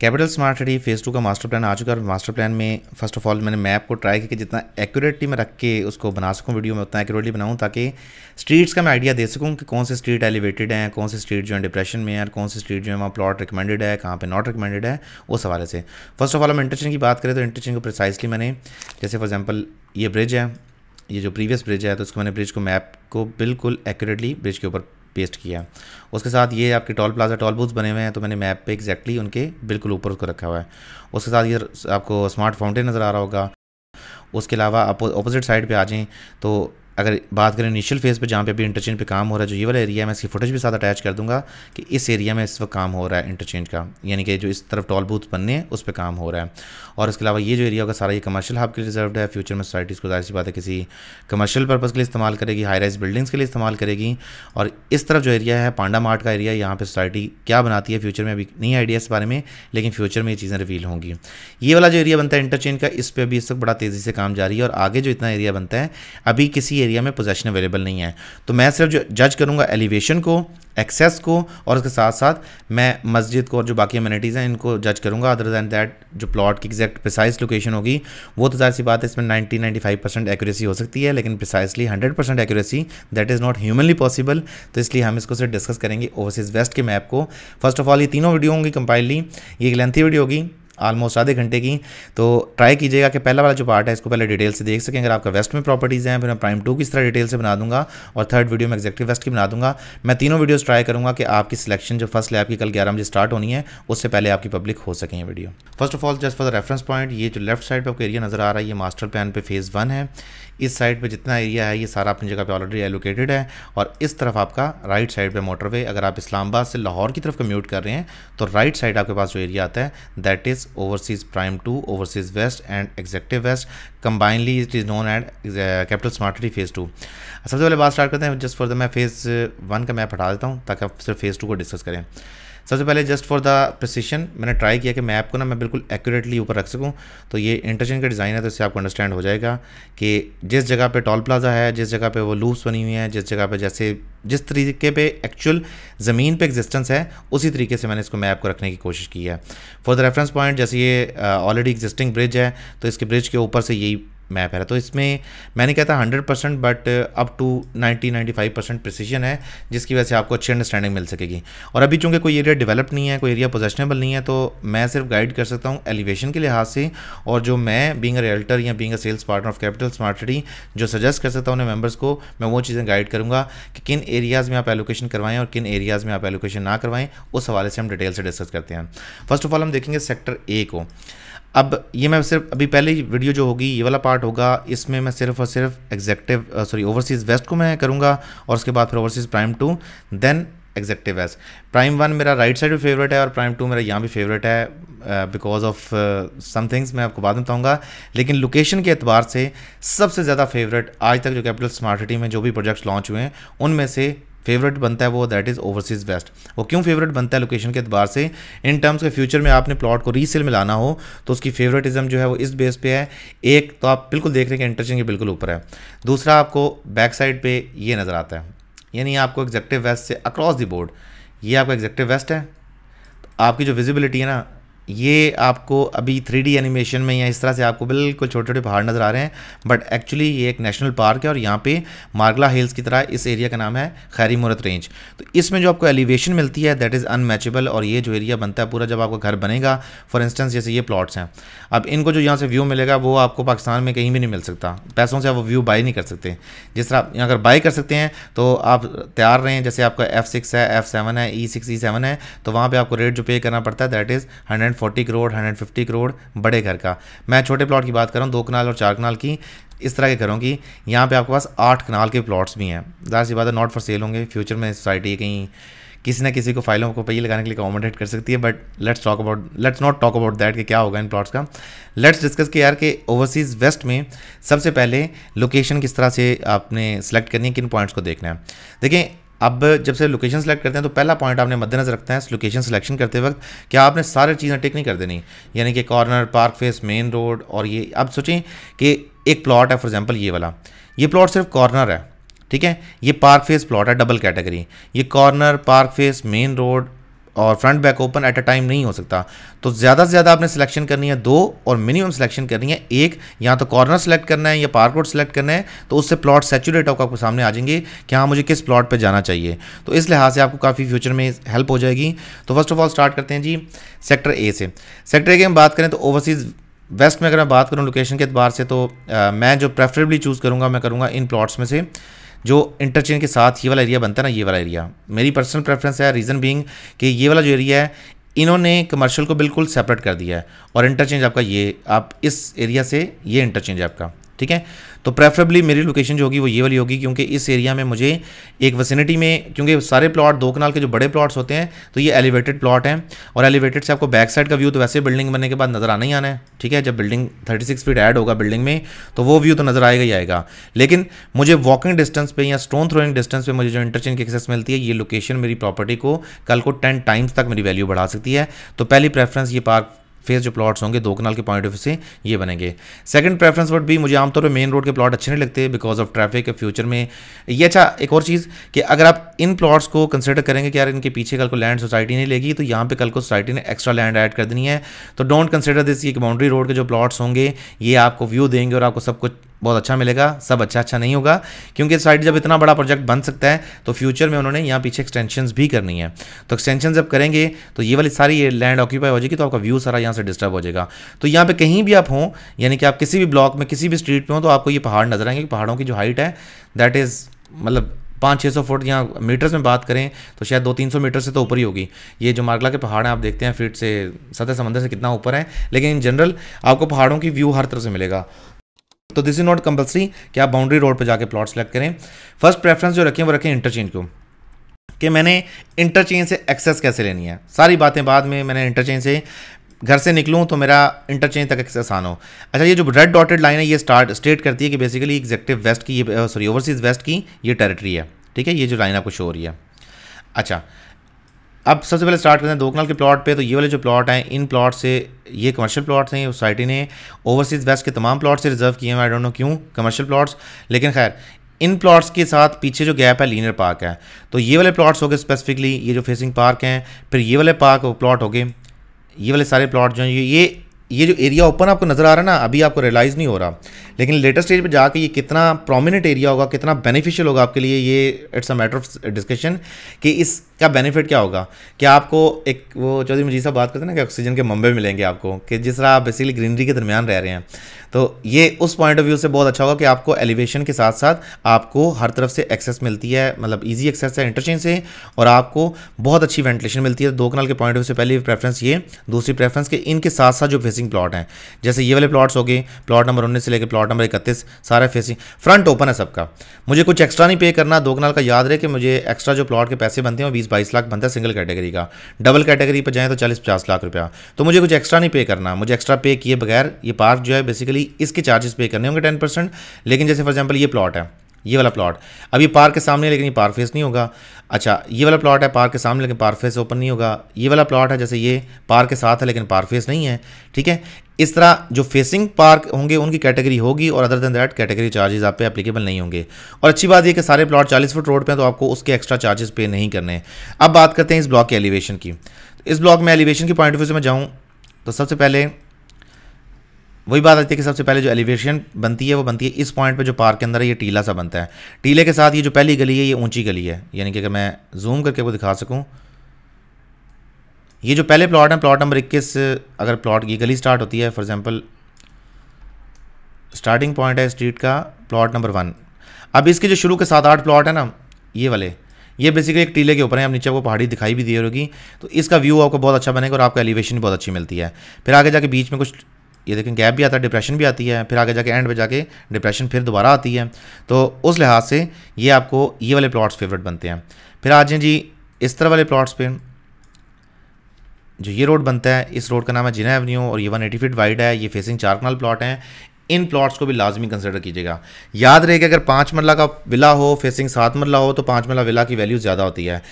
capital smart city phase two का master plan आ चुका है मास्टर प्लान में फर्स्ट ऑफ ऑल मैंने मैप को ट्राई किया कि जितना एक्यूरेटली मैं रख के उसको बना सकूँ वीडियो में उतना एक्यूरेटली बनाऊँ ताकि स्ट्रीट्स का मैं आइडिया दे सकूं कि कौन से स्ट्रीट एलिवेटेड हैं कौन से स्ट्रीट जो है डिप्रेशन में है और कौन से स्ट्रीट जो है वहाँ प्लॉट रिकमेंडेड है कहाँ पर नॉट रिकमेंडेड है उस हवाले से फर्स्ट ऑफ ऑल हम इंटरचेंज की बात करें तो इंटरचेंज को प्रिसाइसली मैंने जैसे फॉर एग्जाम्पल ये ब्रिज है ये जो प्रीवियस ब्रिज है तो उसको मैंने ब्रिज को मैप को बिल्कुल एक्यूरेटली ब्रिज के ऊपर पेस्ट किया उसके साथ ये आपके टॉल प्लाजा टॉल बूथ बने हुए हैं तो मैंने मैप पे एक्जैक्टली उनके बिल्कुल ऊपर उसको रखा हुआ है उसके साथ ये आपको स्मार्ट फाउंटेन नज़र आ रहा होगा उसके अलावा आप अपोजिट साइड पे आ जाएँ तो अगर बात करें इनिशियल फेज़ पे जहाँ पे अभी इंटरचेंज पे काम हो रहा है जो ये वाला एरिया है मैं इसकी फुटेज भी साथ अटैच कर दूंगा कि इस एरिया में इस वक्त काम हो रहा है इंटरचेंज का यानी कि जो इस तरफ टॉल बूथ बनने हैं उस पर काम हो रहा है और इसके अलावा ये जो एरिया होगा सारा ये कमर्शियल हब के लिए रिजर्व है फ्यूचर में सोसाइटीज़ को जाहिर सी बात है किसी कमर्शियल पर्पज़ के लिए इस्तेमाल करेगी हाई राइज बिल्डिंग्स के लिए इस्तेमाल करेगी और इस तरफ जो एरिया है पांडा मार्ट का एरिया यहाँ पर सोसाइटी क्या बनाती है फ्यूचर में अभी नहीं आइडिया इस बारे में लेकिन फ्यूचर में ये चीज़ें रिवील होंगी ये वाला जो एरिया बनता है इंटरचेंज का इस पर अभी इस वक्त बड़ा तेज़ी से काम जारी है और आगे जो इतना एरिया बनता है अभी किसी एरिया में पोजेशन अवेलेबल नहीं है तो मैं सिर्फ जो जज करूँगा एलिवेशन को एक्सेस को और उसके साथ साथ मैं मस्जिद को और जो बाकी अम्यूनिटीज़ हैं इनको जज करूँगा अदर दैन दैट जो प्लॉट की एग्जैक्ट प्रिसाइज लोकेशन होगी वो तो जाहिर सी बात है इसमें नाइन्टी फाइव परसेंट एक्यूरेसी हो सकती है लेकिन precisely hundred percent accuracy that is not humanly possible तो इसलिए हम इसको सिर्फ डिस्कस करेंगे ओवरसीज़ वेस्ट के मैप को फर्स्ट ऑफ ऑल ये तीनों वीडियो होंगी कंपाइनली ये एक लेंथी वीडियो होगी आलमोस्ट आधे घंटे की तो ट्राई कीजिएगा कि पहला वाला जो पार्ट है इसको पहले डिटेल से देख सकें अगर आपका वेस्ट में प्रॉपर्टीज़ हैं फिर मैं प्राइम टू किस तरह डिटेल से बना दूंगा और थर्ड वीडियो में एग्जैक्टिव वेस्ट की बना दूंगा मैं तीनों वीडियोज ट्राई करूंगा कि आपकी सिलेक्शन जो फर्स्ट लैब की कल ग्यारह बजे स्टार्ट होनी है उससे पहले आपकी पब्लिक हो सके video first of all just for the reference point ये जो लेफ्ट साइड पर आपको एरिया नज़र आ रहा है ये मास्टर प्लान पर फेज़ वन है इस साइड पे जितना एरिया है ये सारा अपनी जगह पे ऑलरेडी एलोकेटेड है और इस तरफ आपका राइट साइड पे मोटरवे अगर आप इस्लामाबाद से लाहौर की तरफ कम्यूट कर रहे हैं तो राइट साइड आपके पास जो एरिया आता है that is overseas prime two overseas west and executive west combinedly it is known as capital city phase two सबसे पहले बात स्टार्ट करते हैं जस्ट फॉर द मैं फेज़ वन का मैप हटा देता हूँ ताकि आप सिर्फ फेज़ टू को डिस्कस करें सबसे पहले जस्ट फॉर द प्रसिशन मैंने ट्राई किया कि मैप को ना मैं बिल्कुल एक्यूरेटली ऊपर रख सकूँ तो ये इंटरचेंज का डिज़ाइन है तो इससे आपको अंडरस्टैंड हो जाएगा कि जिस जगह पे टॉल प्लाजा है जिस जगह पे वो लूप्स बनी हुई हैं जिस जगह पे जैसे जिस तरीके पे एक्चुअल ज़मीन पे एग्जिस्टेंस है उसी तरीके से मैंने इसको मैप को रखने की कोशिश की है फॉर द रेफरेंस पॉइंट जैसे ये ऑलरेडी एग्जिस्टिंग ब्रिज है तो इसके ब्रिज के ऊपर से यही मैप है तो इसमें मैंने कहा था hundred percent but up uh, to ninety ninety five percent precision है जिसकी वजह से आपको अच्छी अंडरस्टैंडिंग मिल सकेगी और अभी चूँकि कोई एरिया डेवलप नहीं है कोई एरिया पोजेशनेबल नहीं है तो मैं सिर्फ गाइड कर सकता हूँ एलिवेशन के लिहाज से और जो मैं बींग रियल्टर या being sales partner of capital smart city जो सजेस्ट कर सकता हूँ उन्हें मेम्बर्स को मैं वो चीज़ें गाइड करूँगा कि किन एरियाज़ में आप एलोकेशन करवाएं और किन एरियाज़ में आप एलोकेशन ना करवाएं उस हवाले से हम डिटेल से डिस्कस करते हैं फर्स्ट ऑफ ऑल हम देखेंगे सेक्टर ए को अब ये मैं सिर्फ अभी पहले वीडियो जो होगी ये वाला पार्ट होगा इसमें मैं सिर्फ और सिर्फ एग्जेक्टिव सॉरी ओवरसीज़ वेस्ट को मैं करूँगा और उसके बाद फिर overseas prime two then executive west prime one मेरा राइट साइड भी फेवरेट है और प्राइम टू मेरा यहाँ भी फेवरेट है बिकॉज ऑफ सम थिंग्स मैं आपको बाद में बताऊँगा लेकिन लोकेशन के अतबार से सबसे ज़्यादा फेवरेट आज तक जो कैपिटल स्मार्ट सिटी में जो भी प्रोजेक्ट्स लॉन्च हुए हैं उनमें से फेवरेट बनता है वो दैट इज़ ओवरसीज़ वेस्ट वो क्यों फेवरेट बनता है लोकेशन के अतबार से इन टर्म्स के फ्यूचर में आपने प्लॉट को रीसेल में लाना हो तो उसकी फेवरेटिज्म जो है वो इस बेस पे है एक तो आप बिल्कुल देख रहे हैं कि इंटरचेंज के बिल्कुल ऊपर है दूसरा आपको बैक साइड पर ये नज़र आता है यानी आपको एग्जेक्टिव वेस्ट से अक्रॉस दी बोर्ड ये आपका एग्जेक्टिव वेस्ट है तो आपकी जो विजिबिलिटी है ना ये आपको अभी थ्री एनिमेशन में या इस तरह से आपको बिल्कुल छोटे छोटे पहाड़ नज़र आ रहे हैं बट एक्चुअली ये एक नेशनल पार्क है और यहाँ पे मार्गला हिल्स की तरह इस एरिया का नाम है खैरी मूरत रेंज तो इसमें जो आपको एलिवेशन मिलती है दैट इज़ अनमैचेबल और ये जो एरिया बनता है पूरा जब आपका घर बनेगा फॉर इंस्टेंस जैसे ये प्लाट्स हैं अब इनको जो यहाँ से व्यू मिलेगा वो आपको पाकिस्तान में कहीं भी नहीं मिल सकता पैसों से आप व्यू बाई नहीं कर सकते जिस तरह आप अगर बाई कर सकते हैं तो आप तैयार रहें जैसे आपका एफ़ सिक्स है एफ़ सेवन है ई सिक्स ई सेवन है तो वहाँ पर आपको रेट जो पे करना पड़ता है that is hundred 140 crore 150 crore बड़े घर का मैं छोटे प्लॉट की बात कर रहा हूँ दो कनाल और चार कनाल की इस तरह के घरों की यहाँ पे आपके पास आठ कनाल के प्लॉट्स भी हैं ज़्यादा सी बात है नॉट फॉर सेल होंगे फ्यूचर में सोसाइटी कहीं किसी ना किसी को फाइलों को पहले लगाने के लिए अकोमोडेट कर सकती है but let's talk about let's not talk about that कि क्या होगा इन प्लॉट्स का लेट्स डिस्कस के यार के ओवरसीज़ वेस्ट में सबसे पहले लोकेशन किस तरह से आपने सेलेक्ट करनी है किन पॉइंट्स को देखना है देखें अब जब से लोकेशन सेलेक्ट करते हैं तो पहला पॉइंट आपने मद्देनजर रखते हैं लोकेशन सिलेक्शन करते वक्त क्या आपने सारे चीज़ें टिक नहीं कर देनी यानी कि corner park face main road और ये अब सोचें कि एक प्लॉट है फॉर एग्जांपल ये वाला ये प्लॉट सिर्फ कॉर्नर है ठीक है ये पार्क फेस प्लॉट है डबल कैटेगरी ये corner park face main road और front back open at a time नहीं हो सकता तो ज़्यादा से ज़्यादा आपने सिलेक्शन करनी है दो और मिनिमम सिलेक्शन करनी है एक या तो कॉर्नर सेलेक्ट करना है या पार्क रोड सेलेक्ट करना है तो उससे प्लॉट सेचुरेट होकर आपको सामने आ जाएंगे कि हाँ मुझे किस प्लॉट पर जाना चाहिए तो इस लिहाज से आपको काफ़ी फ्यूचर में हेल्प हो जाएगी तो फर्स्ट ऑफ ऑल स्टार्ट करते हैं जी सेक्टर ए से सेक्टर ए की हम बात करें तो ओवरसीज़ वेस्ट में अगर मैं बात करूँ लोकेशन के अतबार से तो आ, मैं जो प्रेफरेबली चूज़ करूँगा मैं करूँगा इन प्लॉट्स में से जो इंटरचेंज के साथ ये वाला एरिया बनता है ना ये वाला एरिया मेरी पर्सनल प्रेफरेंस है रीज़न बींग कि ये वाला जो एरिया है इन्होंने कमर्शियल को बिल्कुल सेपरेट कर दिया है और इंटरचेंज आपका ये आप इस एरिया से ये इंटरचेंज आपका ठीक है तो प्रेफरेबली मेरी लोकेशन जो होगी वो ये वाली होगी क्योंकि इस एरिया में मुझे एक वसिनिटी में क्योंकि सारे प्लॉट दो कनाल के जो बड़े प्लॉट्स होते हैं तो ये एलिवेटेड प्लॉट हैं और एलिवेटेड से आपको बैक साइड का व्यू तो वैसे बिल्डिंग बनने के बाद नज़र आना ही आना है ठीक है जब बिल्डिंग सिक्स फीट एड होगा बिल्डिंग में तो वो व्यू तो नज़र आएगा ही आएगा लेकिन मुझे वॉकिंग डिस्टेंस पर या स्टोन थ्रोइंग डिस्टेंस पर मुझे जो इंटरचेंज की एक्सेस मिलती है ये लोकेशन मेरी प्रॉपर्टी को कल को टेन टाइम्स तक मेरी वैल्यू बढ़ा सकती है तो पहली प्रेफरेंस ये पार्क फेस जो प्लॉट्स होंगे दो कनाल के पॉइंट ऑफ व्यू से ये बनेंगे सेकंड प्रेफरेंस वर्ड भी मुझे आमतौर पर मेन रोड के प्लॉट अच्छे नहीं लगते बिकॉज ऑफ ट्रैफिक फ्यूचर में ये अच्छा एक और चीज़ कि अगर आप इन प्लॉट्स को कंसिडर करेंगे कि यार इनके पीछे कल को लैंड सोसाइटी नहीं लेगी तो यहाँ पर कल को सोसाइटी ने एक्स्ट्रा लैंड ऐड कर देनी है तो डोंट कंसिडर दिस कि बाउंड्री रोड के जो प्लॉट्स होंगे ये आपको व्यू देंगे और आपको सब कुछ बहुत अच्छा मिलेगा सब अच्छा अच्छा नहीं होगा क्योंकि साइड जब इतना बड़ा प्रोजेक्ट बन सकता है तो फ्यूचर में उन्होंने यहाँ पीछे एक्सटेंशन भी करनी है तो एक्सटेंशन जब करेंगे तो ये वाली सारी लैंड ऑक्यूपाई हो जाएगी तो आपका व्यू सारा यहाँ से डिस्टर्ब हो जाएगा तो यहाँ पर कहीं भी आप हों यानी कि आप किसी भी ब्लॉक में किसी भी स्ट्रीट पर हों तो आपको ये पहाड़ नजर आएंगे पहाड़ों की जो हाइट है दैट इज़ मतलब पाँच छः सौ फुट या मीटर्स में बात करें तो शायद दो तीन सौ मीटर से तो ऊपर ही होगी ये जो मार्गला के पहाड़ हैं आप देखते हैं फिर से सतह समंदर से कितना ऊपर है लेकिन इन जनरल आपको पहाड़ों की व्यू हर तरफ से मिलेगा तो दिस इज नॉट कंपलसरी कि आप बाउंड्री रोड पर जाकर प्लॉट सेलेक्ट करें फर्स्ट प्रेफरेंस जो रखें वो रखें इंटरचेंज को कि मैंने इंटरचेंज से एक्सेस कैसे लेनी है सारी बातें बाद में मैंने इंटरचेंज से घर से निकलूँ तो मेरा इंटरचेंज तक एक्सेस आना हो अच्छा ये जो रेड डॉटेड लाइन है ये स्टार्ट स्टेट करती है कि बेसिकली एग्जेक्टिव वेस्ट की सॉरी ओवरसीज़ वेस्ट की ये टेरिटरी है ठीक है ये जो लाइन आपको शो हो रही है अच्छा अब सबसे पहले स्टार्ट करते हैं कनाल के प्लॉट पे तो ये वाले जो प्लॉट हैं इन प्लॉट से ये कमर्शियल प्लॉट्स हैं सोसाइटी ने ओवरसीज़ वेस्ट के तमाम प्लॉट से रिजर्व किए हैं आई डोंट नो क्यों कमर्शियल प्लॉट्स लेकिन खैर इन प्लॉट्स के साथ पीछे जो गैप है लीनर पार्क है तो ये वाले प्लॉट्स हो गए स्पेसिफिकली ये जो फेसिंग पार्क हैं फिर ये वाले पार्क प्लॉट हो गए ये वाले सारे प्लॉट जो हैं ये ये जो एरिया ओपन आपको नज़र आ रहा है ना अभी आपको रियलाइज़ नहीं हो रहा लेकिन लेटर स्टेज पे जाके ये कितना प्रोमिनेंट एरिया होगा कितना बेनिफिशियल होगा आपके लिए ये it's a matter of discussion कि इसका बेनिफिट क्या होगा क्या आपको एक वो चौधरी मजीद साहब बात करते हैं ना कि ऑक्सीजन के मंबे मिलेंगे आपको कि जिस तरह आप बेसिकली ग्रीनरी के दरमियान रह रहे हैं तो ये उस पॉइंट ऑफ व्यू से बहुत अच्छा होगा कि आपको एलिवेशन के साथ साथ आपको हर तरफ से एक्सेस मिलती है मतलब ईजी एक्सेस है इंटरचेंज से और आपको बहुत अच्छी वेंटिलेशन मिलती है दो कनाल के पॉइंट ऑफ व्यू से पहली प्रेफरेंस ये दूसरी प्रेफरेंस कि इनके साथ साथ जो फेसिंग प्लॉट हैं जैसे ये वाले प्लॉट्स हो गए प्लॉट नंबर उन्नीस से लेकर प्लॉट नंबर इकतीस सारे फेसिंग फ्रंट ओपन है सबका मुझे कुछ एक्स्ट्रा नहीं पे करना दो कनाल का याद रहे कि मुझे एक्स्ट्रा जो प्लॉट के पैसे बनते हैं वो बीस बाईस लाख बनता है सिंगल कैटेगरी का डबल कैटेगरी पर जाएँ तो चालीस पचास लाख रुपया तो मुझे कुछ एक्स्ट्रा नहीं पे करना मुझे एक्स्ट्रा पे किए बगैर ये पार्क जो है बेसिकली इसके चार्जेस पे करने होंगे टेन लेकिन जैसे फॉर एग्जाम्पल ये प्लॉट है ये वाला प्लॉट अब ये पार्क के सामने लेकिन ये पार्क फेस नहीं होगा अच्छा ये वाला प्लॉट है पार्क के सामने लेकिन पार्क फेस ओपन नहीं होगा ये वाला प्लॉट है जैसे ये पार्क के साथ है लेकिन पार्क फेस नहीं है ठीक है इस तरह जो फेसिंग पार्क होंगे उनकी कैटेगरी होगी और other than that category charges आप पे एप्लीकेबल नहीं होंगे और अच्छी बात यह कि सारे प्लॉट 40 फुट रोड पे हैं तो आपको उसके एक्स्ट्रा चार्जेस पे नहीं करने हैं अब बात करते हैं इस ब्लॉक के एलिवेशन की इस ब्लॉक में एलिवेशन की पॉइंट ऑफ व्यू से मैं जाऊँ तो सबसे पहले वही बात आती है कि सबसे पहले जो एलिवेशन बनती है वो बनती है इस पॉइंट पे जो पार्क के अंदर है ये टीला सा बनता है टीले के साथ ये जो पहली गली है ये ऊंची गली है यानी कि अगर मैं जूम करके वो दिखा सकूँ ये जो पहले प्लॉट है प्लॉट नंबर इक्कीस अगर प्लॉट की गली स्टार्ट होती है फॉर एग्ज़ाम्पल स्टार्टिंग पॉइंट है स्ट्रीट का प्लॉट नंबर वन अब इसके जो शुरू के सात आठ प्लॉट है ना ये वाले ये बेसिकली एक टीले के ऊपर है अब नीचे वो पहाड़ी दिखाई भी दी होगी तो इसका व्यू आपको बहुत अच्छा बनेगा और आपको एलिवेशन भी बहुत अच्छी मिलती है फिर आगे जाके बीच में कुछ ये देखें गैप भी आता है डिप्रेशन भी आती है फिर आगे जाके एंड में जाके डिप्रेशन फिर दोबारा आती है तो उस लिहाज से ये आपको ये वाले प्लॉट्स फेवरेट बनते हैं फिर आ जाए जी इस तरह वाले प्लॉट्स पे जो ये रोड बनता है इस रोड का नाम है जिना एवन्यू और ये वन एटी फीट वाइड है ये फेसिंग चार कनाल प्लॉट हैं इन प्लॉट्स को भी लाजमी कंसिडर कीजिएगा याद रहे कि अगर पाँच मरला का विला हो फेसिंग सात मरला हो तो पाँच मरला विला की वैल्यू ज़्यादा होती है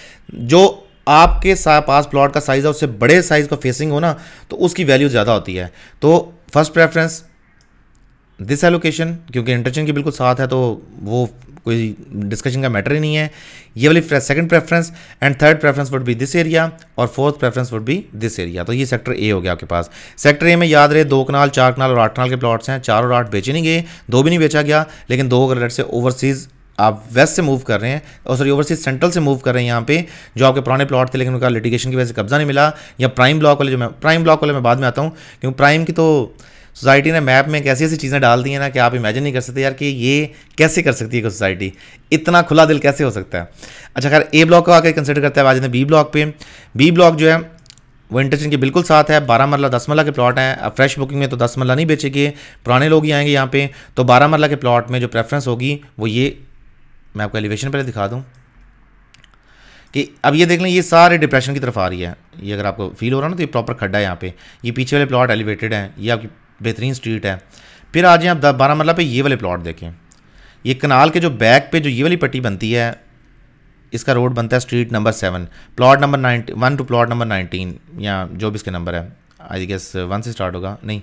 जो आपके पास प्लॉट का साइज़ है उससे बड़े साइज़ का फेसिंग हो ना तो उसकी वैल्यू ज़्यादा होती है तो फर्स्ट प्रेफरेंस दिस एलोकेशन क्योंकि इंटरचेंज के बिल्कुल साथ है तो वो कोई डिस्कशन का मैटर ही नहीं है ये वाली second preference and third preference would be this area और fourth preference would be this area तो ये सेक्टर ए हो गया आपके पास सेक्टर ए में याद रहे दो कनाल चार कनाल और आठ कनाल के प्लॉट्स हैं चार और आठ बेचे नहीं गए दो भी नहीं बेचा गया लेकिन दो अगर से ओवरसीज़ आप वेस्ट से मूव कर रहे हैं और सॉरी ओवरसीज सेंट्रल से मूव कर रहे हैं यहाँ पे जो आपके पुराने प्लॉट थे लेकिन उनका लिटिगेशन की वजह से कब्जा नहीं मिला या प्राइम ब्लॉक वाले जो मैं प्राइम ब्लॉक वाले मैं बाद में आता हूँ क्योंकि प्राइम की तो सोसाइटी ने मैप में कैसी ऐसी चीज़ें डाल दी हैं ना कि आप इमेजिन नहीं कर सकते यार कि ये कैसे कर सकती है सोसाइटी इतना खुला दिल कैसे हो सकता है अच्छा खैर ए ब्लॉक को आकर कंसिडर करते हैं आज ने बी ब्लॉक पे बी ब्लॉक जो है वो इंटरचेंज के बिल्कुल साथ है बारह मरला दस मरला के प्लॉट हैं अब फ्रेश बुकिंग में तो दस मरला नहीं बेचेगी पुराने लोग ही आएंगे यहाँ पे तो बारह मरला के प्लॉट में जो प्रेफरेंस होगी वो ये मैं आपको एलिवेशन पहले दिखा दूँ कि अब ये देख लें ये सारे डिप्रेशन की तरफ आ रही है ये अगर आपको फील हो रहा है ना तो ये प्रॉपर खड्डा है यहाँ पे ये पीछे वाले प्लॉट एलिवेटेड हैं ये आपकी बेहतरीन स्ट्रीट है फिर आ जाए आप बारह मरला मतलब पे ये वाले प्लॉट देखें ये कनाल के जो बैक पे जो ये वाली पट्टी बनती है इसका रोड बनता है street number seven plot number ninety one two plot number nineteen या जो भी इसके नंबर है आई गेस वन से स्टार्ट होगा नहीं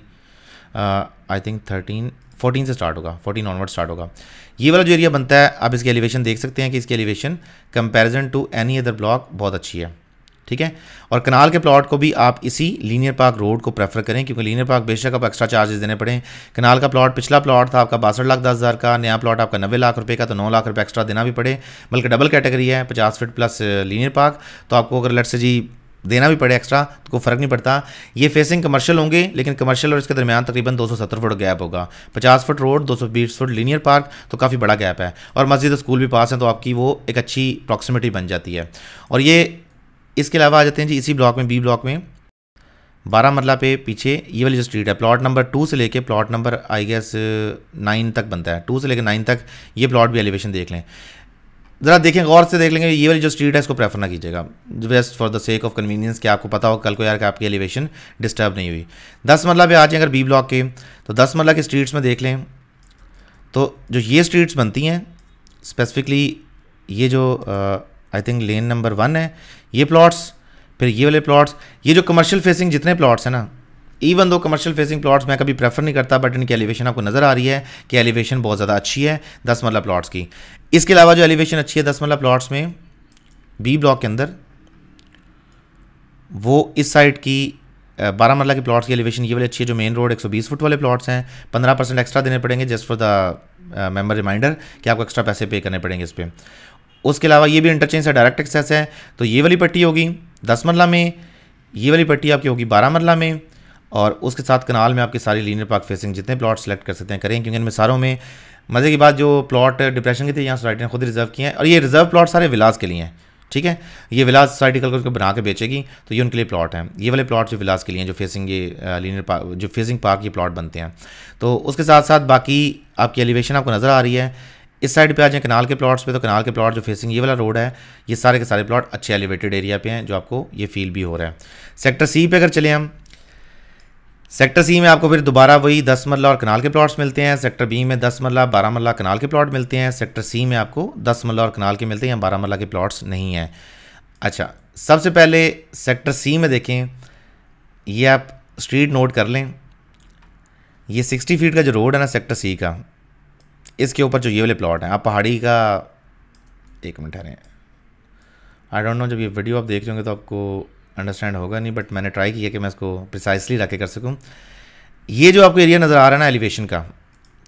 आई थिंक थर्टीन 14 से स्टार्ट होगा 14 ऑनवर्ड स्टार्ट होगा ये वाला जो एरिया बनता है आप इसकी एलिवेशन देख सकते हैं कि इसकी elevation comparison to any other block बहुत अच्छी है ठीक है और कनाल के प्लॉट को भी आप इसी लीनियर पार्क रोड को प्रेफर करें क्योंकि लीनियर पार्क बेशक आप एक्स्ट्रा चार्जेस देने पड़े कनाल का प्लॉट पिछला प्लॉट था आपका बासठ लाख दस हज़ार का नया प्लॉट आपका नब्बे लाख रुपए का तो नौ लाख रुपए एक्स्ट्रा देना भी पड़े बल्कि डबल कैटेगरी है पचास फीट प्लस लीनियर पार्क तो आपको अगर लट से जी देना भी पड़े एक्स्ट्रा तो कोई फ़र्क नहीं पड़ता ये फेसिंग कमर्शियल होंगे लेकिन कमर्शियल और इसके दरमियान तकरीबन 270 फुट गैप होगा 50 foot road 220 foot linear park तो काफ़ी बड़ा गैप है और मस्जिद स्कूल भी पास है तो आपकी वो एक अच्छी अप्रॉक्सीमेटी बन जाती है और ये इसके अलावा आ जाते हैं जी इसी ब्लॉक में बी ब्लॉक में बारह मरला पे पीछे ये वाली जो स्ट्रीट है प्लॉट नंबर टू से लेके plot number I guess nine तक बनता है टू से लेके नाइन तक ये प्लॉट भी एलिवेशन देख लें ज़रा देखें गौर से देख लेंगे ये वाली जो स्ट्रीट है इसको प्रेफर ना कीजिएगा just for the sake of convenience कि आपको पता हो कल को यार कि आपकी एलिवेशन डिस्टर्ब नहीं हुई दस मरला पे आ जाएँ अगर बी ब्लॉक के तो दस मरला के स्ट्रीट्स में देख लें तो जो ये स्ट्रीट्स बनती हैं स्पेसिफिकली ये जो I think lane number one है ये प्लाट्स फिर ये वाले प्लाट्स ये जो कमर्शियल फेसिंग जितने प्लाट्स हैं ना even though commercial facing plots मैं कभी प्रेफर नहीं करता बट इनकी एलिवेशन आपको नज़र आ रही है कि एलिवेशन बहुत ज़्यादा अच्छी है दस मरला मतलब प्लॉट्स की इसके अलावा जो एलिवेशन अच्छी है दस मरला मतलब प्लॉट्स में बी ब्लॉक के अंदर वो इस साइड की बारह मरला मतलब के प्लॉट्स की एलिवेशन ये वाली अच्छी है जो मेन रोड 120 फुट वाले प्लॉट्स हैं 15 परसेंट एक्स्ट्रा देने पड़ेंगे just for the member reminder कि आपको एक्स्ट्रा पैसे पे करने पड़ेंगे इस पर उसके अलावा ये भी इंटरचेंज है डायरेक्ट एक्सेस है तो ये वाली पट्टी होगी दस मरला में ये वाली पट्टी आपकी होगी बारह मरला में और उसके साथ कनाल में आपके सारी लीनियर पार्क फेसिंग जितने प्लॉट सेलेक्ट कर सकते हैं करें क्योंकि इनमें सारों में मज़े की बात जो प्लॉट डिप्रेशन के थे यहाँ सोसाइटी ने खुद रिजर्व किए हैं और ये रिजर्व प्लॉट सारे विलास के लिए हैं ठीक है ये विलास सोसाइटी कल को बना के बेचेगी तो ये उनके लिए प्लॉट हैं ये वाले प्लॉट जो विलास के लिए जो फेसिंग ये लीनियर पार्क जो फेसिंग पार्क ये प्लॉट बनते हैं तो उसके साथ साथ बाकी आपकी एलिवेशन आपको नज़र आ रही है इस साइड पे आ जाए कनाल के प्लॉट्स पे तो कनाल के प्लॉट जो फेसिंग ये वाला रोड है ये सारे के सारे प्लॉट अच्छे एलिवेटेड एरिया पे हैं जो आपको ये फील भी हो रहा है सेक्टर सी पे अगर चले हम सेक्टर सी में आपको फिर दोबारा वही दस मरला और कनाल के प्लॉट्स मिलते हैं सेक्टर बी में दस मरला बारह मरला कनाल के प्लॉट मिलते हैं सेक्टर सी में आपको दस मरला और कनाल के मिलते हैं बारह मरला के प्लॉट्स नहीं हैं अच्छा सबसे पहले सेक्टर सी में देखें ये आप स्ट्रीट नोट कर लें ये सिक्सटी फीट का जो रोड है ना सेक्टर सी का इसके ऊपर जो ये वाले प्लॉट हैं आप पहाड़ी का एक मिनट ठहरें आई डोंट नो जब ये वीडियो आप देख रहे होंगे तो आपको अंडरस्टैंड होगा नहीं बट मैंने ट्राई किया कि मैं इसको प्रिसाइसली रख के कर सकूँ ये जो आपको एरिया नज़र आ रहा है ना एलिवेशन का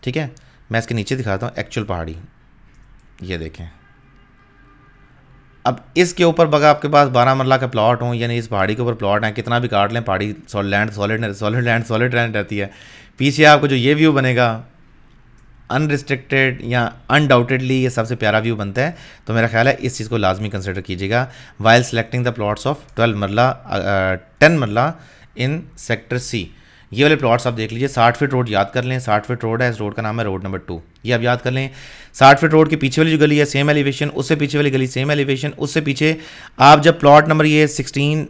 ठीक है मैं इसके नीचे दिखाता हूँ एक्चुअल पहाड़ी ये देखें अब इसके ऊपर बगा आपके पास बारह मरला का प्लॉट हो यानी इस पहाड़ी के ऊपर प्लॉट है कितना भी काट लें पहाड़ी solid land solid solid land solid land रहती है पीछे आपको जो ये व्यू बनेगा अनरिस्ट्रिक्टेड या अनडाउटेडली ये सबसे प्यारा व्यू बनता है तो मेरा ख्याल है इस चीज़ को लाजमी कंसिडर कीजिएगा while selecting the plots of twelve marla ten marla in sector C ये वाले प्लॉट्स आप देख लीजिए साठ फिट रोड याद कर लें साठ फिट रोड है इस रोड का नाम है रोड नंबर टू ये आप याद कर लें साठ फिट रोड के पीछे वाली जो गली है सेम एलिवेशन उससे पीछे वाली गली सेम एलिवेशन उससे पीछे आप जब प्लॉट नंबर ये sixteen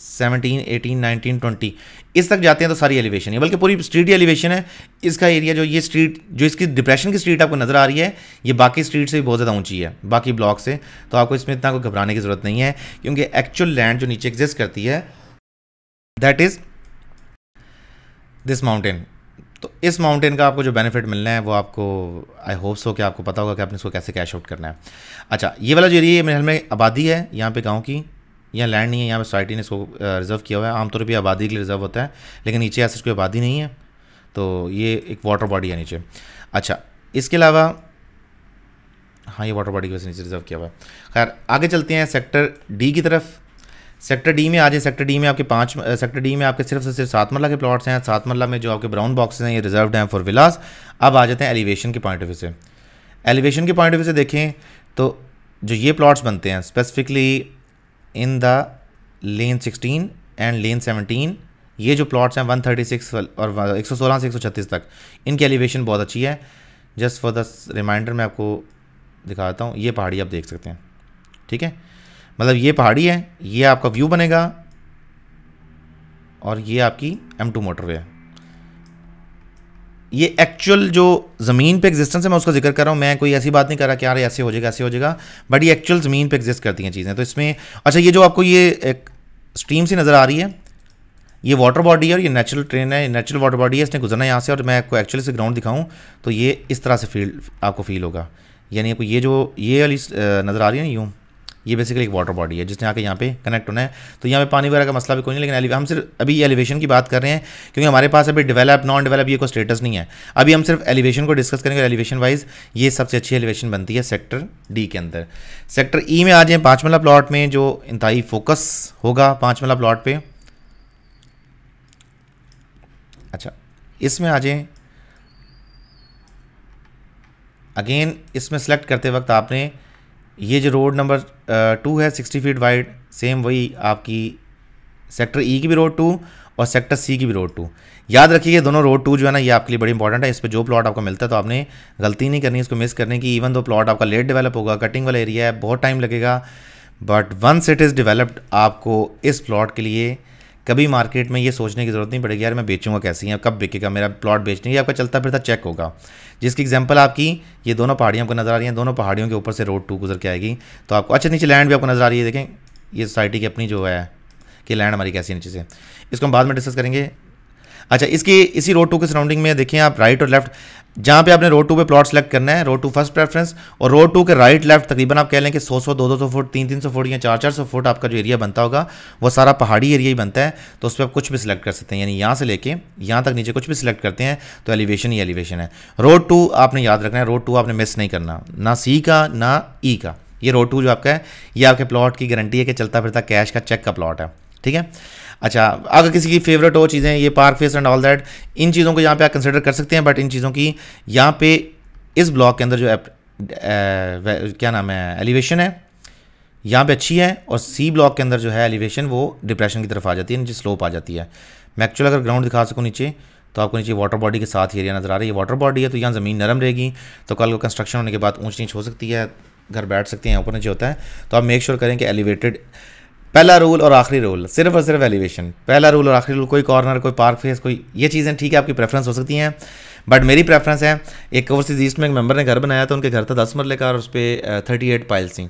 seventeen eighteen nineteen twenty इस तक जाते हैं तो सारी एलिवेशन है बल्कि पूरी स्ट्रीट एलिवेशन है इसका एरिया जो ये स्ट्रीट जो इसकी डिप्रेशन की स्ट्रीट आपको नज़र आ रही है ये बाकी स्ट्रीट से भी बहुत ज़्यादा ऊंची है बाकी ब्लॉक से तो आपको इसमें इतना कोई घबराने की ज़रूरत नहीं है क्योंकि एक्चुअल लैंड जो नीचे एग्जिस्ट करती है दैट इज़ दिस माउंटेन तो इस माउंटेन का आपको जो बेनिफिट मिलना है वो आपको आई होप सो कि आपको पता होगा कि आपने इसको कैसे कैश आउट करना है अच्छा ये वाला जो एरिया मेरे हल में आबादी है यहाँ पे गांव की यहाँ लैंड नहीं है यहाँ पर सोसाइटी ने इसको रिजर्व किया हुआ है आमतौर पर आबादी के लिए रिजर्व होता है लेकिन नीचे ऐसे कोई आबादी नहीं है तो ये एक वाटर बॉडी है नीचे अच्छा इसके अलावा हाँ ये वाटर बॉडी की वजह से नीचे रिजर्व किया हुआ है खैर आगे चलते हैं सेक्टर डी की तरफ सेक्टर डी में आज सेक्टर डी में आपके पाँच सेक्टर डी में आपके सिर्फ से सिर्फ सात मरला के प्लॉट्स हैं सात मरला में जो आपके ब्राउन बॉक्सेस हैं ये रिजर्व हैं फॉर विलास अब आ जाते हैं एलिवेशन के पॉइंट ऑफ व्यू से एलिवेशन के पॉइंट ऑफ व्यू से देखें तो जो ये प्लॉट्स बनते हैं specifically in the lane 16 and lane 17 ये जो प्लॉट्स हैं 136 और 116 से 136 तक इनकी एलिवेशन बहुत अच्छी है जस्ट फॉर द रिमाइंडर मैं आपको दिखाता हूँ ये पहाड़ी आप देख सकते हैं ठीक है मतलब ये पहाड़ी है ये आपका व्यू बनेगा और ये आपकी एम टू मोटरवे है ये एक्चुअल जो ज़मीन पे एग्जिस्टेंस है मैं उसका जिक्र कर रहा हूँ मैं कोई ऐसी बात नहीं कर रहा कि यार ऐसे हो जाएगा ऐसे हो जाएगा बट ये एक्चुअल ज़मीन पे एग्जिस्ट करती हैं चीज़ें तो इसमें अच्छा ये जो आपको ये एक स्ट्रीम सी नज़र आ रही है ये वाटर बॉडी है और ये नेचुरल ट्रेन है नेचुरल वाटर बॉडी है इसने गुजरना यहाँ से और मैं आपको एक्चुअली से ग्राउंड दिखाऊँ तो ये इस तरह से फील आपको फील होगा यानी आपको ये जो ये वाली नज़र आ रही है ना यूँ ये बेसिकली एक वाटर बॉडी है जिसने आके यहाँ पे कनेक्ट होना है तो यहाँ पे पानी वगैरह का मसला भी कोई नहीं लेकिन हम सिर्फ अभी एलिवेशन की बात कर रहे हैं क्योंकि हमारे पास अभी डेवलप नॉन डेवलप ये कोई स्टेटस नहीं है अभी हम सिर्फ एलिवेशन को डिस्कस करेंगे एलिवेशन वाइज ये सबसे अच्छी एलिवेशन बनती है सेक्टर डी के अंदर सेक्टर ई e में आ जाए पाँचमला प्लाट में जो इंतई फोकस होगा पाँचमला प्लाट पर अच्छा इसमें आ जाए अगेन इसमें सेलेक्ट करते वक्त आपने ये जो रोड नंबर टू है सिक्सटी फीट वाइड सेम वही आपकी सेक्टर ई e की भी रोड टू और सेक्टर सी की भी रोड टू याद रखिए दोनों रोड टू जो है ना ये आपके लिए बड़ी इंपॉर्टेंट है इस पर जो प्लॉट आपको मिलता है तो आपने गलती नहीं करनी इसको मिस करने की इवन दो प्लॉट आपका लेट डेवलप होगा कटिंग वाला एरिया है बहुत टाइम लगेगा but once it is developed आपको इस प्लॉट के लिए कभी मार्केट में ये सोचने की ज़रूरत नहीं पड़ेगी यार मैं बेचूंगा कैसे या कब बिकेगा मेरा प्लॉट बेचने ये आपका चलता फिरता चेक होगा जिसकी एग्जांपल आपकी ये दोनों पहाड़ियों को नज़र आ रही हैं दोनों पहाड़ियों के ऊपर से रोड टू गुजर के आएगी तो आपको अच्छे नीचे लैंड भी आपको नज़र आ रही है देखें ये सोसाइटी की अपनी जो है कि लैंड हमारी कैसी नीचे से इसको हम बाद में डिस्कस करेंगे अच्छा इसकी इसी रोड टू के सराउंडिंग में देखें आप राइट और लेफ्ट जहाँ पे आपने रो टू पे प्लॉट सेलेक्ट करना है रो टू फर्स्ट प्रेफरेंस और रो टू के राइट लेफ्ट तकरीबन आप कह लें कि 100 सौ दो दो सौ फुट तीन तीन सौ फुट या चार चार सौ फुट आपका जो एरिया बनता होगा वो सारा पहाड़ी एरिया ही बनता है तो उस पर आप कुछ भी सिलेक्ट कर सकते हैं यानी यहाँ से लेके यहाँ तक नीचे कुछ भी सिलेक्ट करते हैं तो एलिवेशन ही एलिवेशन है रो टू आपने याद रखना है रो टू आपने मिस नहीं करना ना सी का ना ई e का ये रो टू जो आपका है ये आपके प्लॉट की गारंटी है कि चलता फिरता कैश का चेक का प्लॉट है ठीक है अच्छा अगर किसी की फेवरेट हो चीज़ें ये park face and all that इन चीज़ों को यहाँ पे आप कंसिडर कर सकते हैं बट इन चीज़ों की यहाँ पे इस ब्लॉक के अंदर जो एप, क्या नाम है एलिवेशन है यहाँ पे अच्छी है और सी ब्लॉक के अंदर जो है एलिवेशन वो डिप्रेशन की तरफ आ जाती है नीचे स्लोप आ जाती है मैं एक्चुअल अगर ग्राउंड दिखा सकूँ नीचे तो आपको नीचे वाटर बॉडी के साथ एरिया नज़र आ रही है वाटर बॉडी है तो यहाँ ज़मीन नरम रहेगी तो कल को कंस्ट्रक्शन होने के बाद ऊँच नीच हो सकती है घर बैठ सकते हैं ऊपर नीचे होता है तो आप मेक श्योर करें कि एलिवेटेड पहला रूल और आखिरी रूल सिर्फ और सिर्फ एलिवेशन पहला रूल और आखिरी रूल कोई कॉर्नर कोई पार्क फेस कोई ये चीज़ें ठीक है आपकी प्रेफरेंस हो सकती हैं बट मेरी प्रेफरेंस है एक ओवरसीज ईस्ट में एक मेंबर ने घर बनाया तो उनके घर था दस मरले का और उस पर थर्टी एट पाइल्स थी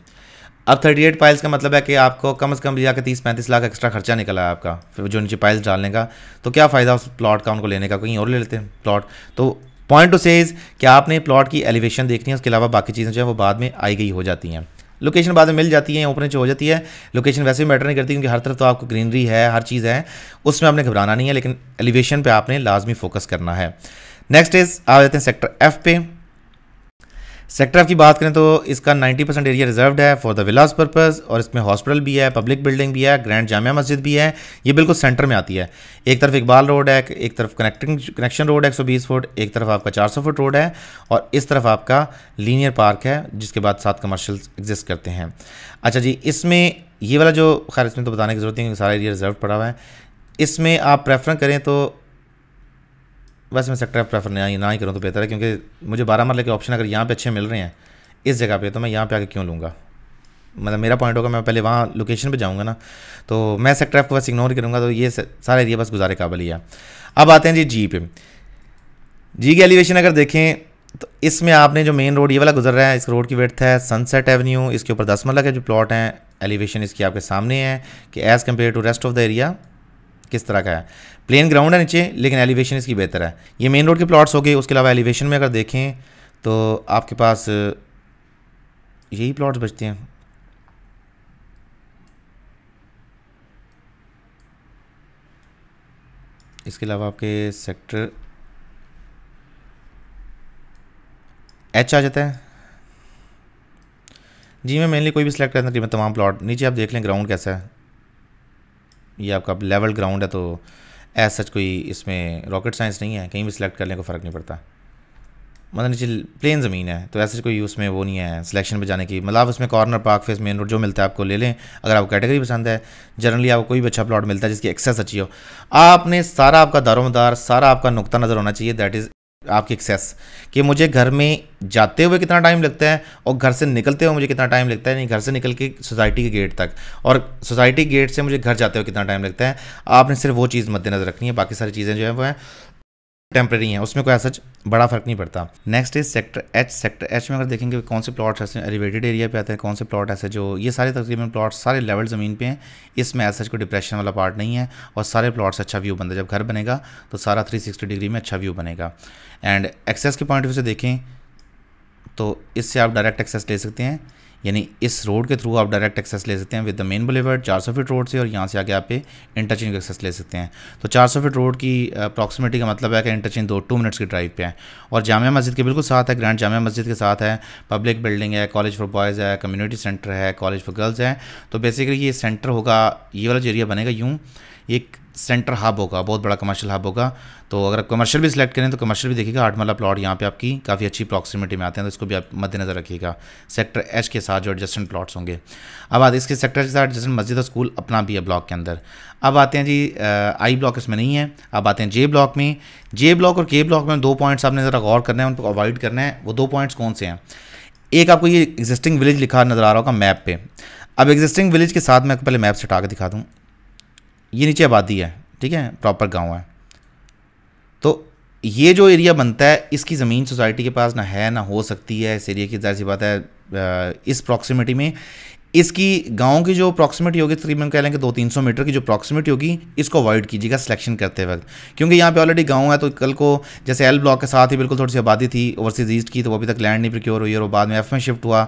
अब थर्टी एट पाइल्स का मतलब है कि आपको कम अज़ कम या जाकर तीस पैंतीस लाख एक्स्ट्रा खर्चा निकला है आपका फिर जो नीचे पाइल्स डालने का तो क्या फ़ायदा उस प्लॉट का उनको लेने का कहीं और ले लेते हैं प्लॉट तो पॉइंट टू सेज कि आपने प्लॉट की एलिवेशन देखनी है उसके अलावा बाकी चीज़ें जो है वो बाद में आई गई हो जाती हैं लोकेशन बाद में मिल जाती है ओपन हो जाती है लोकेशन वैसे भी मैटर नहीं करती क्योंकि हर तरफ तो आपको ग्रीनरी है हर चीज़ है उसमें आपने घबराना नहीं है लेकिन एलिवेशन पर आपने लाजमी फोकस करना है नेक्स्ट इज़ आ जाते हैं सेक्टर एफ पे सेक्टर की बात करें तो इसका 90 परसेंट एरिया रिजर्व है फॉर द विलास पर्पज़ और इसमें हॉस्पिटल भी है पब्लिक बिल्डिंग भी है ग्रैंड जामिया मस्जिद भी है ये बिल्कुल सेंटर में आती है एक तरफ इकबाल रोड है एक तरफ कनेक्टिंग कनेक्शन रोड है एक फुट एक तरफ आपका चार फुट रोड है और इस तरफ आपका लीनियर पार्क है जिसके बाद सात कमर्शल एग्जिस्ट करते हैं अच्छा जी इसमें ये वाला जो खैर इसमें तो बताने की जरूरत नहीं है सारा एरिया रिजर्व पड़ा हुआ है इसमें आप प्रेफर करें तो वैसे मैं सेक्टर प्रेफर नहीं ना ही करूँ तो बेहतर है क्योंकि मुझे बारह मरले के ऑप्शन अगर यहाँ पे अच्छे मिल रहे हैं इस जगह पे तो मैं यहाँ पे आके क्यों लूँगा मतलब मेरा पॉइंट होगा मैं पहले वहाँ लोकेशन पे जाऊँगा ना तो मैं सेक्टर एफ को बस इग्नोर करूँगा तो ये सारा एरिया बस गुजारे काबिल ही है अब आते हैं जी जी पे जी के एलिवेशन अगर देखें तो इसमें आपने जो मेन रोड ये वाला गुजर रहा है इस रोड की वर्थ है सनसेट एवेन्यू इसके ऊपर दस मरला के जो प्लॉट हैं एलिवेशन इसकी आपके सामने है कि as compare to rest of the area किस तरह का है प्लेन ग्राउंड है नीचे लेकिन एलिवेशन इसकी बेहतर है ये मेन रोड के प्लाट्स हो गए उसके अलावा एलिवेशन में अगर देखें तो आपके पास यही प्लाट्स बचते हैं इसके अलावा आपके सेक्टर एच आ जाता है जी मैं मेनली कोई भी सिलेक्ट करता हूँ तमाम प्लॉट नीचे आप देख लें ग्राउंड कैसा है ये आपका लेवल ग्राउंड है तो एज सच कोई इसमें रॉकेट साइंस नहीं है कहीं भी सिलेक्ट करने को फ़र्क नहीं पड़ता मतलब नीचे प्लेन ज़मीन है तो ऐसे कोई उसमें वो नहीं है सिलेक्शन पे जाने की मतलब आप उसमें corner park face main road जो मिलता है आपको ले लें अगर आपको कैटेगरी पसंद है जनरली आपको कोई भी अच्छा प्लॉट मिलता है जिसकी एक्सेस अच्छी हो आपने सारा आपका दारोमदार सारा आपका नुकता नज़र होना चाहिए दैट इज़ आपकी एक्सेस कि मुझे घर में जाते हुए कितना टाइम लगता है और घर से निकलते हुए मुझे कितना टाइम लगता है नहीं घर से निकल के सोसाइटी के गेट तक और सोसाइटी गेट से मुझे घर जाते हुए कितना टाइम लगता है आपने सिर्फ वो चीज़ मद्देनज़र रखनी है बाकी सारी चीज़ें जो है वो हैं टेम्प्रेरी है उसमें कोई ऐसा बड़ा फर्क नहीं पड़ता next is sector H sector H में अगर देखेंगे कौन से प्लॉट्स ऐसे एलिवेटेड एरिया पे आते हैं कौन से प्लॉट ऐसे जो ये सारे तकरीबन प्लॉट्स सारे लेवल ज़मीन पे हैं इसमें ऐसा कोई डिप्रेशन वाला पार्ट नहीं है और सारे प्लॉट्स अच्छा व्यू बनता है जब घर बनेगा तो सारा थ्री सिक्सटी डिग्री में अच्छा व्यू बनेगा एंड एक्सेस के पॉइंट ऑफ व्यू से देखें तो इससे आप डायरेक्ट एक्सेस ले सकते हैं यानी इस रोड के थ्रू आप डायरेक्ट एक्सेस ले सकते हैं with the main boulevard 400 feet road से और यहाँ से आके आप इंटरचेंज का एक्सेस ले सकते हैं तो 400 फीट रोड की अप्रॉक्सीमेटी का मतलब है कि इंटरचेंज दो टू मिनट्स की ड्राइव पे है और जामिया मस्जिद के बिल्कुल साथ है ग्रैंड जामिया मस्जिद के साथ है पब्लिक बिल्डिंग है कॉलेज फॉर बॉयज़ है कम्यूनिटी सेंटर है कॉलेज फॉर गर्ल्स है तो बेसिकली ये सेंटर होगा ये वाला जो एरिया बनेगा यूँ एक सेंटर हब होगा बहुत बड़ा कमर्शियल हब होगा तो अगर आप कमर्शियल भी सिलेक्ट करें तो कमर्शियल भी देखिएगा आठ मल्ला प्लॉट यहाँ पे आपकी काफ़ी अच्छी प्रॉक्सिमिटी में आते हैं तो इसको भी आप मद्देनजर रखिएगा सेक्टर एच के साथ जो एडजस्टेंट प्लॉट्स होंगे अब आते इसके सेक्टर के साथ एडजस्टेंट मस्जिद और स्कूल अपना भी है ब्लॉक के अंदर अब आते हैं जी आई ब्लॉक इसमें नहीं है अब आते हैं जे ब्लॉक में जे ब्लॉक और के ब्लॉक में दो पॉइंट्स आपने ज़रा गौर करना है उनको अवॉइड करना है वो दो पॉइंट्स कौन से हैं एक आपको ये एग्जिस्टिंग विलेज लिखा नज़र आ रहा होगा मैप पे अब एग्जिस्टिंग विलेज के साथ मैं पहले मैप से हटा के दिखा दूँ ये नीचे आबादी है ठीक है प्रॉपर गाँव है तो ये जो एरिया बनता है इसकी ज़मीन सोसाइटी के पास ना है ना हो सकती है इस एरिया की जाहिर सी बात है इस प्रॉक्सिमिटी में इसकी गांव की जो प्रॉक्सिमिटी होगी तकरीबन कह लेंगे दो तीन सौ मीटर की जो प्रॉक्सिमिटी होगी इसको अवॉइड कीजिएगा सिलेक्शन करते वक्त क्योंकि यहाँ पे ऑलरेडी गांव है तो कल को जैसे एल ब्लॉक के साथ ही बिल्कुल थोड़ी सी आबादी थी ओवरसीज ईस्ट की तो वो अभी तक लैंड नहीं प्रिक्योर हुई और बाद में एफ में शिफ्ट हुआ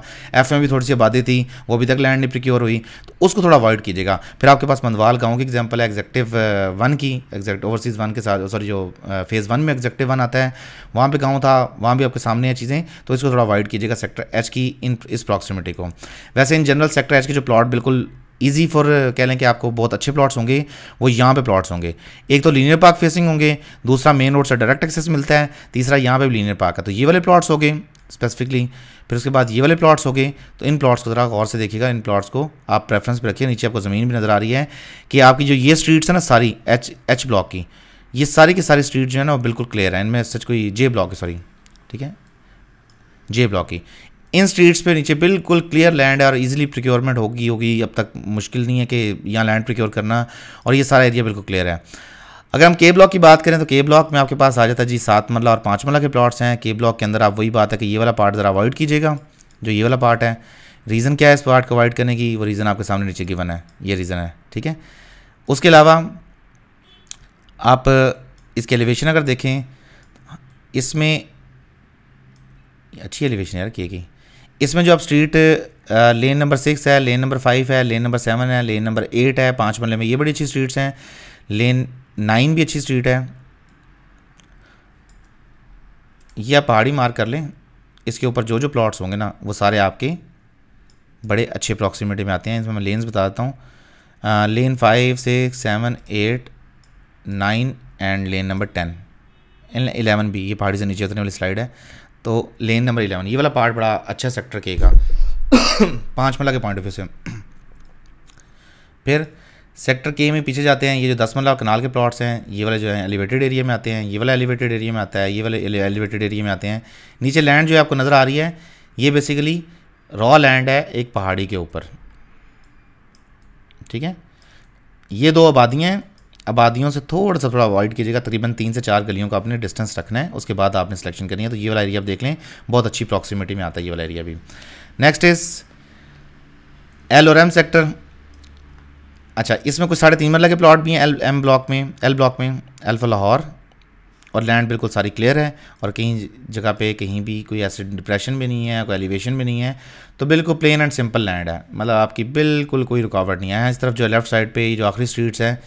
एफ में भी थोड़ी सी आबादी थी वो अभी तक लैंड नहीं प्रिक्योर हुई तो उसको थोड़ा अवॉइड कीजिएगा फिर आपके पास मंदवाल गाँव की एग्जाम्पल है एग्जेक्टिव वन की एग्जैक्ट ओवरसीज़ वन के साथ सॉरी जो फेज़ वन में एग्जेक्टिव वन आता है वहाँ पर गाँव था वहाँ भी आपके सामने है चीज़ें तो इसको थोड़ा अवॉइड कीजिएगा सेक्टर एच की इन इस अप्रॉक्सीमेटी को वैसे इन जनरल सेक्टर एच के जो प्लॉट बिल्कुल ईजी फॉर कह लें कि आपको बहुत अच्छे प्लॉट्स होंगे वो यहाँ पे प्लॉट्स होंगे एक तो लीनियर पार्क फेसिंग होंगे दूसरा मेन रोड से डायरेक्ट एक्सेस मिलता है तीसरा यहाँ पे भी लीनियर पार्क है तो ये वाले प्लॉट्स हो गए स्पेसिफिकली फिर उसके बाद ये वाले प्लॉट्स हो गए तो इन प्लॉट्स को ज़रा गौर से देखिएगा इन प्लॉट्स को आप प्रेफरेंस पर रखिए नीचे आपको ज़मीन भी नज़र आ रही है कि आपकी जो ये स्ट्रीट्स हैं ना सारी एच एच ब्लॉक की ये सारी की सारी स्ट्रीट जो है ना वो बिल्कुल क्लियर है इनमें सच कोई जे ब्लॉक है सॉरी ठीक है जे ब्लॉक की इन स्ट्रीट्स पे नीचे बिल्कुल क्लियर लैंड है और इजीली प्रिक्योरमेंट होगी होगी अब तक मुश्किल नहीं है कि यहाँ लैंड प्रिक्योर करना और ये सारा एरिया बिल्कुल क्लियर है अगर हम के ब्लॉक की बात करें तो के ब्लॉक में आपके पास आ जाता है जी सात मरला और पाँच मरला के प्लॉट्स हैं के ब्लॉक के अंदर आप वही बात है कि ये वाला पार्ट ज़रा अवॉइड कीजिएगा जो ये वाला पार्ट है रीज़न क्या है इस पार्ट को अवॉइड करने की वो रीज़न आपके सामने नीचे गिवन है ये रीज़न है ठीक है उसके अलावा आप इसके एलिवेशन अगर देखें इसमें अच्छी एलिवेशन यार की इसमें जो आप स्ट्रीट लेन नंबर सिक्स है लेन नंबर फाइव है लेन नंबर सेवन है लेन नंबर एट है पाँच मल्ले में ये बड़ी अच्छी स्ट्रीट्स हैं लेन नाइन भी अच्छी स्ट्रीट है ये आप पहाड़ी मार्क कर लें इसके ऊपर जो जो प्लॉट्स होंगे ना वो सारे आपके बड़े अच्छे अप्रॉक्सीमेटी में आते हैं इसमें मैं लेन्स बता देता हूँ lane five six seven eight nine and lane number ten and eleven भी ये पहाड़ी से नीचे उतरने वाली स्लाइड है तो लेन नंबर इलेवन ये वाला पार्ट बड़ा अच्छा सेक्टर के का पाँच मल्ला के पॉइंट ऑफ व्यू से फिर सेक्टर के में पीछे जाते हैं ये जो दस मल्ला कनाल के प्लॉट्स हैं ये वाले जो है एलिवेटेड एरिया में आते हैं ये वाला एलिवेटेड एरिया में आता है ये वाले एलिवेटेड एरिया में आते हैं नीचे लैंड जो है आपको नज़र आ रही है ये बेसिकली रॉ लैंड है एक पहाड़ी के ऊपर ठीक है ये दो आबादियाँ हैं आबादियों से थोड़ा सा थोड़ा अवॉइड कीजिएगा तकरीबन तीन से चार गलियों का आपने डिस्टेंस रखना है उसके बाद आपने सिलेक्शन करनी है तो ये वाला एरिया आप देख लें बहुत अच्छी प्रॉक्सिमिटी में आता है ये वाला एरिया भी नेक्स्ट इज़ एल और एम सेक्टर अच्छा इसमें कुछ साढ़े तीन मरला के प्लॉट भी हैं एल एम ब्लॉक में एल ब्लॉक में एल्फा लाहौर और लैंड बिल्कुल सारी क्लियर है और कहीं जगह पे कहीं भी कोई ऐसे डिप्रेशन भी नहीं है कोई एलिवेशन भी नहीं है तो बिल्कुल प्लेन एंड सिंपल लैंड है मतलब आपकी बिल्कुल कोई रुकावट नहीं है इस तरफ जो लेफ्ट साइड पे जो आखिरी स्ट्रीट्स हैं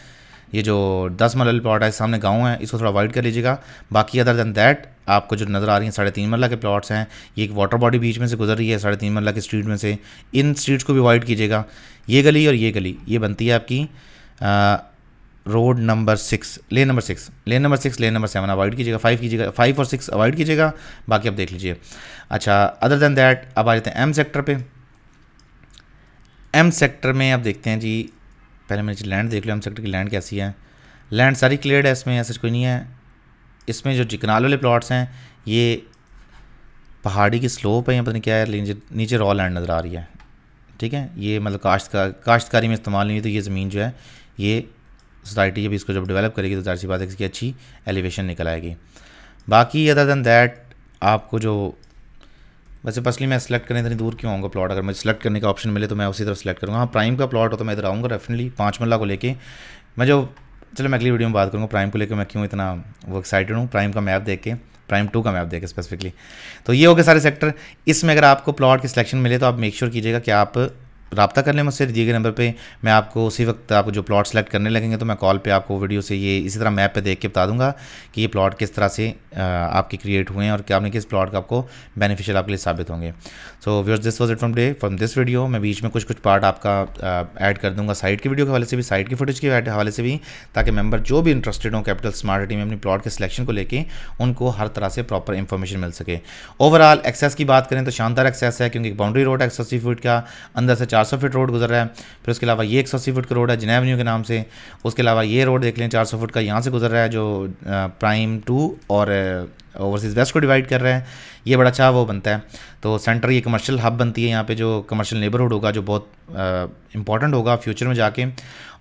ये जो दस मरल प्लाट है सामने गाँव है इसको थोड़ा वाइड कर लीजिएगा बाकी अदर दैन दैट आपको जो नज़र आ रही हैं साढ़े तीन मरला के प्लाट्स हैं ये एक वाटर बॉडी बीच में से गुजर रही है साढ़े तीन मरला की स्ट्रीट में से इन स्ट्रीट्स को भी वाइड कीजिएगा ये गली और ये गली ये बनती है आपकी road number six lane number six lane number six lane number seven avoid कीजिएगा फाइव कीजिएगा फाइव और सिक्स अवॉइड कीजिएगा बाकी आप देख लीजिए अच्छा अदर देन दैट अब आ जाते हैं एम सेक्टर पे एम सेक्टर में आप देखते हैं जी पहले मैंने लैंड देख लो हम सेक्टर की लैंड कैसी है लैंड सारी क्लियर है इसमें ऐसा कोई नहीं है इसमें जो चिकनाल वाले प्लॉट्स हैं ये पहाड़ी की स्लोप है या पता नहीं क्या है नीचे रॉ लैंड नज़र आ रही है ठीक है ये मतलब काश्तकार काश्तकारी में इस्तेमाल नहीं हुई तो ये ज़मीन जो है ये सोसाइटी जब इसको जब डेवलप करेगी तो जाहिर सी बात है इसकी अच्छी एलिवेशन निकल आएगी बाकी अदर दैन दैट आपको जो वैसे पर्सली मैं सेलेक्ट करने इतनी दूर क्यों आऊँगा प्लॉट अगर मुझे सेलेक्ट करने का ऑप्शन मिले तो मैं उसी तरफ सेलेक्ट करूँगा हाँ प्राइम का प्लॉट हो तो मैं इधर आऊँगा डेफिनेटली पाँच मल्ला को लेके मैं जो चलो मैं अगली वीडियो में बात करूँगा प्राइम को लेकर मैं क्यों इतना वो एक्साइटेड हूँ प्राइम का मैप देख के प्राइम टू का मैप देख के स्पेसिफिकली तो ये हो गए सारे सेक्टर इसमें अगर आपको प्लॉट की सिलेक्शन मिले तो आप मेक श्योर कीजिएगा कि आप रबता कर लें मुझसे दिए गए नंबर पे मैं आपको उसी वक्त आपको जो प्लॉट सेलेक्ट करने लगेंगे तो मैं कॉल पे आपको वीडियो से ये इसी तरह मैप पे देख के बता दूंगा कि ये प्लॉट किस तरह से आपके क्रिएट हुए हैं और क्या आपने किस प्लॉट का आपको बेनिफिशियल आपके लिए साबित होंगे so viewers this was it from day from this video मैं बीच में कुछ कुछ पार्ट आपका ऐड कर दूँगा साइट की वीडियो के हवाले से भी साइट की फुटेज के हवाले से भी ताकि मेम्बर जो भी इंटरेस्टेड हों कैपिटल स्मार्ट में अपनी प्लॉट के सिलेक्शन को लेकर उनको हर तरह से प्रॉपर इंफॉर्मेशन मिल सके ओवरऑल एक्सेस की बात करें तो शानदार एक्सेस है क्योंकि बाउंड्री रोड एक्सेसिव फीट का अंदर से चार सौ फीट रोड गुजर रहा है फिर उसके अलावा ये एक सौ अस्सी फुट का रोड है जिनेवन्यू के नाम से उसके अलावा ये रोड देख लें चार सौ फुट का यहाँ से गुजर रहा है जो प्राइम टू और ओवरसीज़ वेस्ट को डिवाइड कर रहे हैं ये बड़ा अच्छा वो बनता है तो सेंटर ये कमर्शियल हब बनती है यहाँ पे जो कमर्शियल नेबरहुड होगा जो बहुत इंपॉर्टेंट होगा फ्यूचर में जाके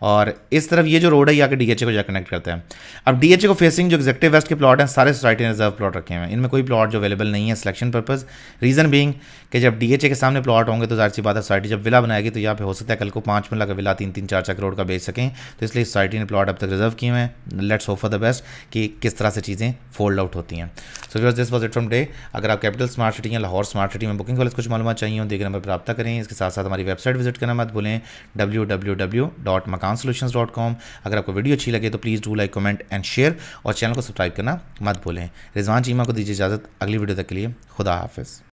और इस तरफ ये जो रोड है ये आके डी को जाकर कनेक्ट करता है अब डी को फेसिंग जो एग्जेक्टिव वेस्ट के प्लॉट हैं सारे सोसाइटी ने रिजर्व प्लॉट रखे हुए हैं इनमें कोई प्लॉट जो अवेलेबल नहीं है सिलेक्शन पर्पज़ रीज़न बींग कि जब डी के सामने प्लॉट होंगे तो जाहिर सी बात है सोसाइटी जब विला बनाएगी तो यहाँ पे हो सकता है कल को पाँच मिला का विला तीन तीन चार चार करोड़ का बेच सकें तो इसलिए सोसाइटी ने प्लॉट अब तक रिजर्व किए हुए हैं let's hope for the best कि किस तरह से चीज़ें फोल्ड आउट होती हैं so viewers this was it from day अगर आप कैपिटल स्मार्ट सिटी या लाहौर स्मार्ट सिटी में बुकिंग वाले कुछ मालूम चाहिए हो देखे नंबर पर रब्ता करें इसके साथ साथ हमारी वेबसाइट विजिट करना मत भूलें W W W dot Makaan dot com अगर आपको वीडियो अच्छी लगे तो please do like comment and share और चैनल को सब्सक्राइब करना मत भूलें रिजवान चीमा को दीजिए इजाज़त अगली वीडियो तक के लिए खुदा हाफिज़